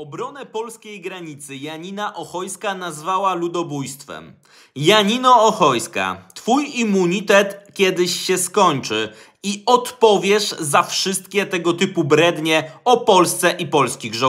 Obronę polskiej granicy Janina Ochojska nazwała ludobójstwem. Janino Ochojska, twój immunitet kiedyś się skończy i odpowiesz za wszystkie tego typu brednie o Polsce i polskich żołnierzy.